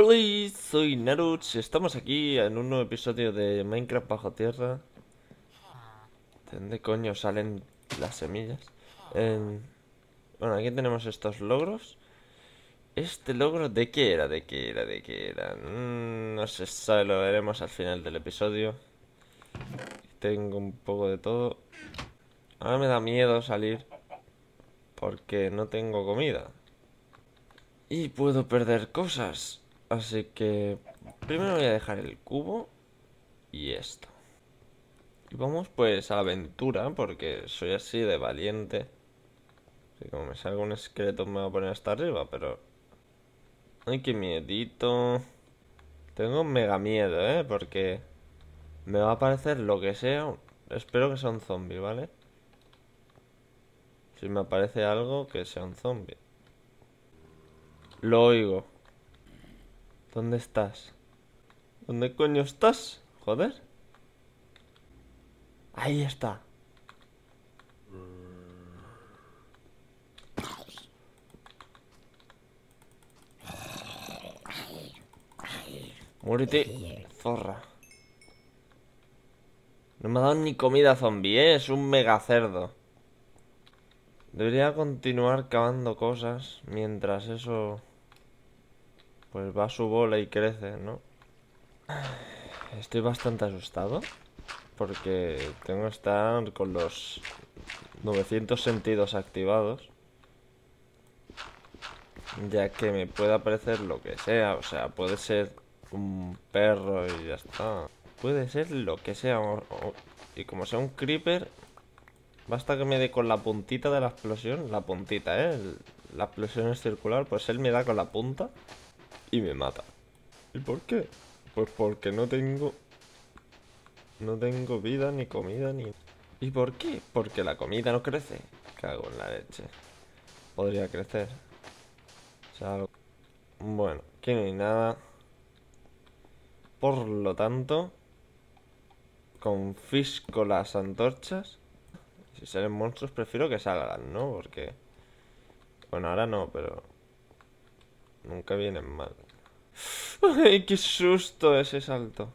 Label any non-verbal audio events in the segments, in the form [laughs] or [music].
Hola, soy Naruts. Estamos aquí en un nuevo episodio de Minecraft bajo tierra. ¿De dónde coño salen las semillas? Em, bueno, aquí tenemos estos logros. ¿Este logro de qué era? ¿De qué era? ¿De qué era? Mm, no sé, lo veremos al final del episodio. Tengo un poco de todo. Ahora me da miedo salir porque no tengo comida. Y puedo perder cosas. Así que primero voy a dejar el cubo y esto. Y vamos pues a la aventura, porque soy así de valiente. Si como me salga un esqueleto me voy a poner hasta arriba, pero... Ay, qué miedito. Tengo mega miedo, ¿eh? Porque me va a aparecer lo que sea. Espero que sea un zombie, ¿vale? Si me aparece algo, que sea un zombie. Lo oigo. ¿Dónde estás? ¿Dónde coño estás? Joder. Ahí está. Muérete, zorra. No me ha dado ni comida zombie, ¿eh? es un mega cerdo. Debería continuar cavando cosas mientras eso pues va a su bola y crece, ¿no? Estoy bastante asustado porque tengo que estar con los 900 sentidos activados ya que me puede aparecer lo que sea, o sea, puede ser un perro y ya está. Puede ser lo que sea. y como sea un creeper, basta que me dé con la puntita de la explosión, la puntita, ¿eh? la explosión es circular, pues él me da con la punta y me mata. ¿Y por qué? Pues porque no tengo... No tengo vida, ni comida, ni... ¿Y por qué? Porque la comida no crece. Cago en la leche. Podría crecer. Bueno, aquí no hay nada. Por lo tanto... Confisco las antorchas. Si salen monstruos prefiero que salgan, ¿no? Porque... Bueno, ahora no, pero... Nunca vienen mal. [laughs] ¡Ay, qué susto ese salto!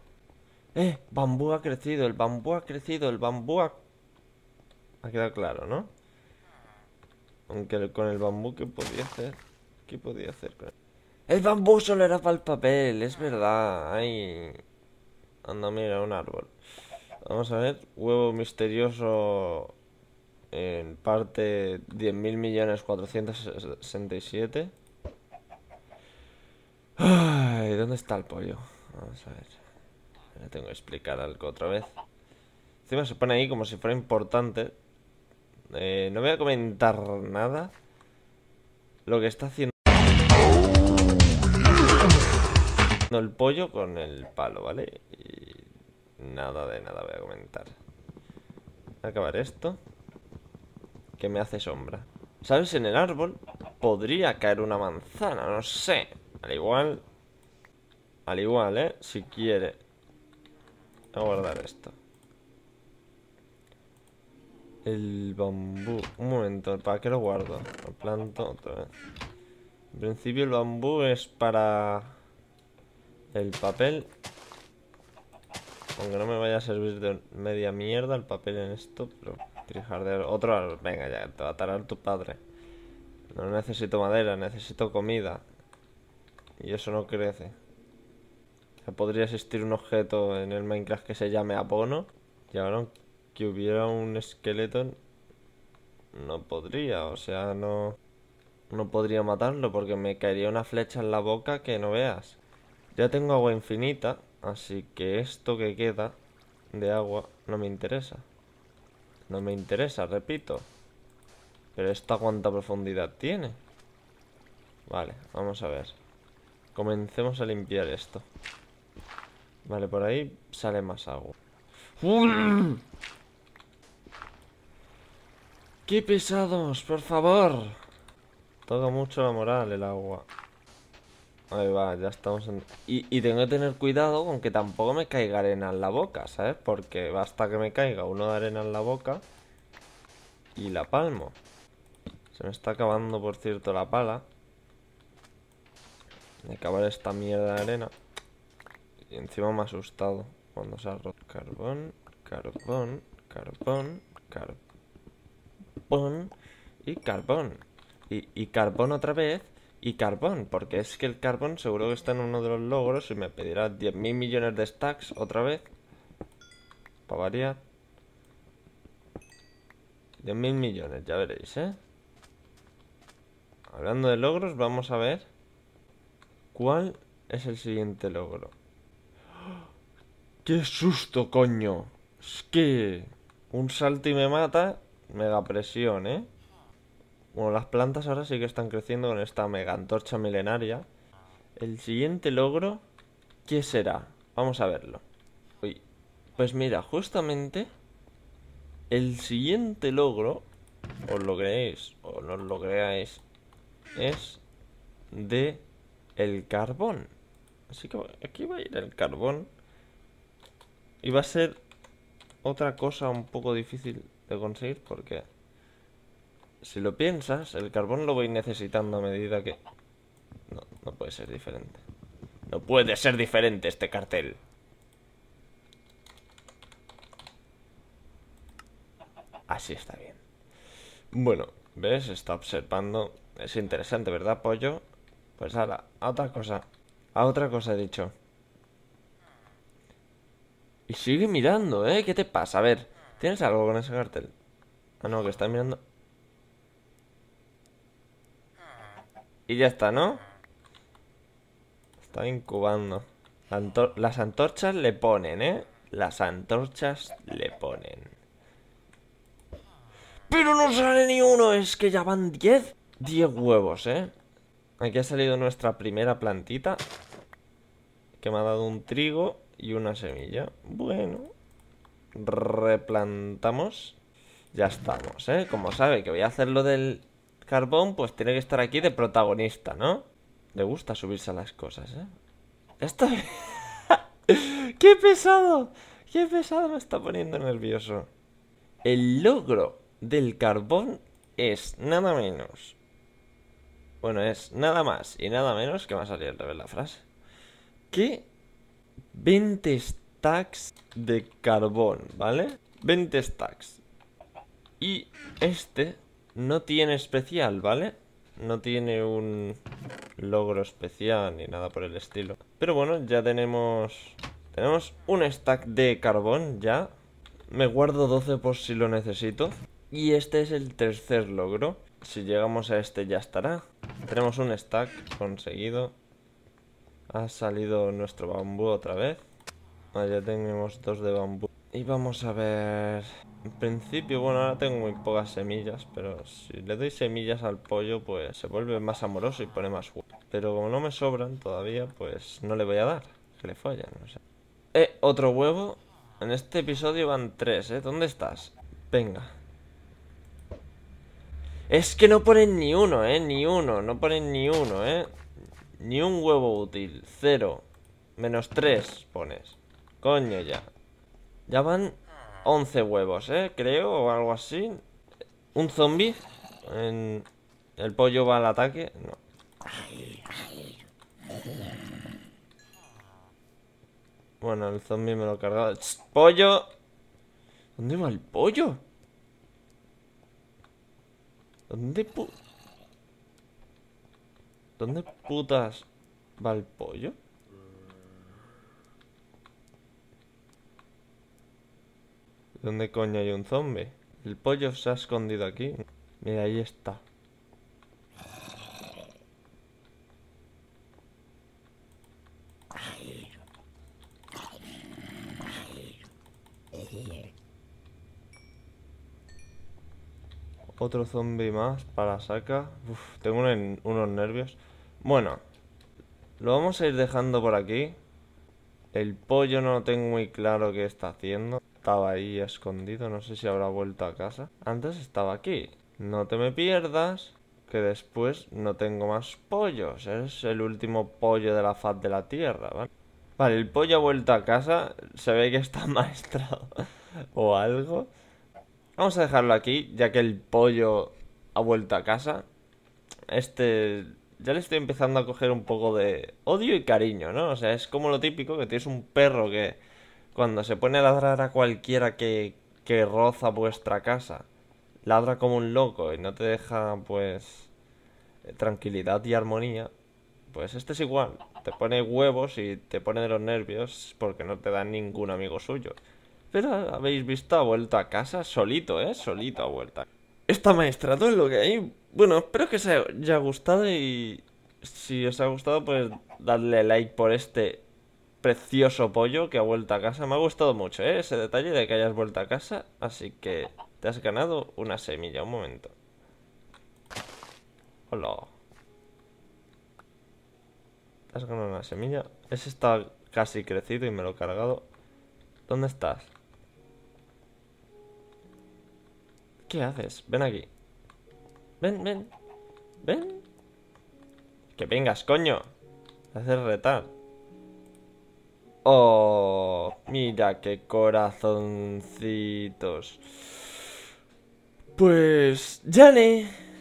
¡Eh! Bambú ha crecido, el bambú ha crecido, el bambú ha... Ha quedado claro, ¿no? Aunque con el bambú, ¿qué podía hacer? ¿Qué podía hacer con él? El bambú solo era para el papel, es verdad. Ay. Anda, mira, un árbol. Vamos a ver. Huevo misterioso en parte siete... Ay, ¿dónde está el pollo? Vamos a ver. tengo que explicar algo otra vez. Encima se pone ahí como si fuera importante. Eh, no voy a comentar nada. Lo que está haciendo el pollo con el palo, ¿vale? Y nada de nada voy a comentar. Voy a acabar esto. Que me hace sombra. ¿Sabes? En el árbol podría caer una manzana, no sé. Al igual. Al igual, ¿eh? Si quiere. Voy a guardar esto. El bambú. Un momento, ¿para qué lo guardo? Lo planto otra vez. En principio el bambú es para el papel. Aunque no me vaya a servir de media mierda el papel en esto, pero trijardero, otro Venga, ya, te va a tu padre. No necesito madera, necesito comida y eso no crece. O sea, podría existir un objeto en el Minecraft que se llame Abono y ahora que hubiera un esqueleto no podría, o sea, no no podría matarlo porque me caería una flecha en la boca que no veas. Ya tengo agua infinita, así que esto que queda de agua no me interesa. No me interesa, repito. Pero esta cuánta profundidad tiene. Vale, vamos a ver. Comencemos a limpiar esto. Vale, por ahí sale más agua. ¡Qué pesados, por favor! todo mucho la moral el agua. Ahí va, ya estamos en... Y, y, tengo que tener cuidado con que tampoco me caiga arena en la boca, ¿sabes? Porque basta que me caiga uno de arena en la boca y la palmo. Se me está acabando, por cierto, la pala. Me acabar esta mierda de arena. Y encima me ha asustado cuando se ha roto. Carbón, carbón, carbón, carbón y carbón. Y, y carbón otra vez y carbón, porque es que el carbón seguro que está en uno de los logros y me pedirá 10.000 millones de stacks otra vez. Para variar. 10.000 millones, ya veréis, ¿eh? Hablando de logros, vamos a ver ¿Cuál es el siguiente logro? ¡Qué susto, coño! Es que... Un salto y me mata. Mega presión, ¿eh? Bueno, las plantas ahora sí que están creciendo con esta mega antorcha milenaria. El siguiente logro... ¿Qué será? Vamos a verlo. Pues mira, justamente... El siguiente logro... Os lo creéis o no os lo creáis... Es... De el carbón. Así que aquí va a ir el carbón. Y va a ser otra cosa un poco difícil de conseguir porque... Si lo piensas, el carbón lo voy necesitando a medida que... No, no puede ser diferente. No puede ser diferente este cartel. Así está bien. Bueno, ¿ves? Está observando. Es interesante, ¿verdad, pollo? Pues ahora, a otra cosa. A otra cosa he dicho. Y sigue mirando, ¿eh? ¿Qué te pasa? A ver, ¿tienes algo con ese cartel? Ah, no, que está mirando. Y ya está, ¿no? Está incubando. las antorchas le ponen, ¿eh? Las antorchas le ponen. ¡Pero no sale ni uno! Es que ya van 10. 10 huevos, ¿eh? Aquí ha salido nuestra primera plantita. Que me ha dado un trigo y una semilla. Bueno. Replantamos. Ya estamos, ¿eh? Como sabe que voy a hacer lo del carbón, pues tiene que estar aquí de protagonista, ¿no? Le gusta subirse a las cosas, ¿eh? Esto... [laughs] ¡Qué pesado! ¡Qué pesado me está poniendo nervioso! El logro del carbón es nada menos bueno, es nada más y nada menos que va a salir al revés la frase. Que 20 stacks de carbón, ¿vale? 20 stacks. Y este no tiene especial, ¿vale? No tiene un logro especial ni nada por el estilo. Pero bueno, ya tenemos... Tenemos un stack de carbón ya. Me guardo 12 por si lo necesito. Y este es el tercer logro. Si llegamos a este ya estará. Tenemos un stack conseguido. Ha salido nuestro bambú otra vez. ya tenemos dos de bambú. Y vamos a ver... En principio, bueno, ahora tengo muy pocas semillas, pero si le doy semillas al pollo, pues se vuelve más amoroso y pone más huevos. Pero como no me sobran todavía, pues no le voy a dar. Que le fallan, no sé. Eh, otro huevo. En este episodio van tres, ¿eh? ¿Dónde estás? Venga, es que no ponen ni uno, ¿eh? Ni uno, no ponen ni uno, ¿eh? Ni un huevo útil. Cero. Menos tres pones. Coño ya. Ya van 11 huevos, ¿eh? Creo, o algo así. Un zombie. El pollo va al ataque. No. Bueno, el zombie me lo he cargado. ¡Pollo! ¿Dónde va el pollo? ¿Dónde ¿Dónde putas va el pollo? ¿Dónde coño hay un zombie? El pollo se ha escondido aquí. Mira, ahí está. Otro zombie más para saca. tengo unos nervios. Bueno, lo vamos a ir dejando por aquí. El pollo no tengo muy claro qué está haciendo. Estaba ahí escondido, no sé si habrá vuelto a casa. Antes estaba aquí. No te me pierdas, que después no tengo más pollos. Es el último pollo de la faz de la tierra, ¿vale? Vale, el pollo ha vuelto a casa. Se ve que está [laughs] maestrado o algo. Vamos a dejarlo aquí, ya que el pollo ha vuelto a casa. Este. Ya le estoy empezando a coger un poco de odio y cariño, ¿no? O sea, es como lo típico que tienes un perro que cuando se pone a ladrar a cualquiera que, que roza vuestra casa, ladra como un loco y no te deja, pues, tranquilidad y armonía. Pues este es igual, te pone huevos y te pone de los nervios porque no te da ningún amigo suyo. Pero habéis visto ha vuelto a casa solito, ¿eh? Solito ha vuelto. Esta maestrado es lo que hay. Bueno, espero que os haya gustado y si os ha gustado pues dadle like por este precioso pollo que ha vuelto a casa. Me ha gustado mucho ¿eh? ese detalle de que hayas vuelto a casa, así que te has ganado una semilla. Un momento. Hola. ¿Te has ganado una semilla? Ese está casi crecido y me lo he cargado. ¿Dónde estás? ¿Qué haces? Ven aquí. Ven, ven. Ven. Que vengas, coño. haces retar. Oh, mira qué corazoncitos. Pues, Jane.